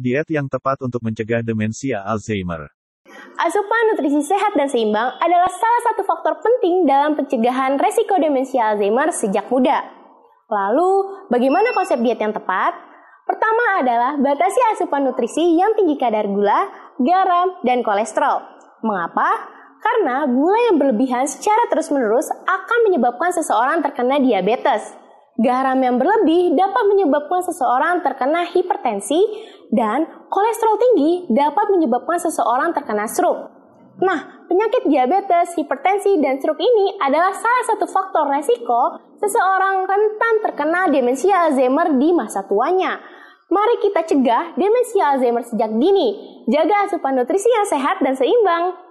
Diet yang tepat untuk mencegah demensia Alzheimer. Asupan nutrisi sehat dan seimbang adalah salah satu faktor penting dalam pencegahan resiko demensia Alzheimer sejak muda. Lalu, bagaimana konsep diet yang tepat? Pertama adalah batasi asupan nutrisi yang tinggi kadar gula, garam, dan kolesterol. Mengapa? Karena gula yang berlebihan secara terus-menerus akan menyebabkan seseorang terkena diabetes. Garam yang berlebih dapat menyebabkan seseorang terkena hipertensi dan kolesterol tinggi dapat menyebabkan seseorang terkena stroke. Nah, penyakit diabetes, hipertensi, dan stroke ini adalah salah satu faktor resiko seseorang rentan terkena demensia Alzheimer di masa tuanya. Mari kita cegah demensia Alzheimer sejak dini. Jaga asupan nutrisi yang sehat dan seimbang.